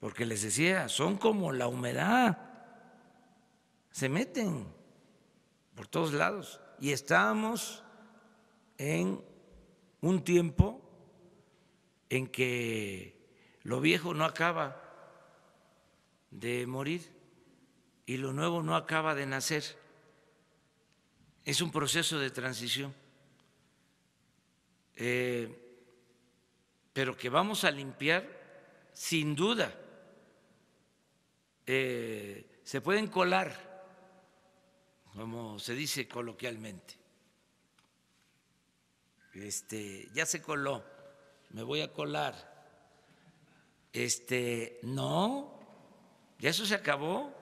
porque les decía, son como la humedad, se meten por todos lados. Y estamos en un tiempo en que lo viejo no acaba de morir y lo nuevo no acaba de nacer. Es un proceso de transición, eh, pero que vamos a limpiar sin duda eh, se pueden colar, como se dice coloquialmente. Este, ya se coló, me voy a colar. Este, no, ya eso se acabó.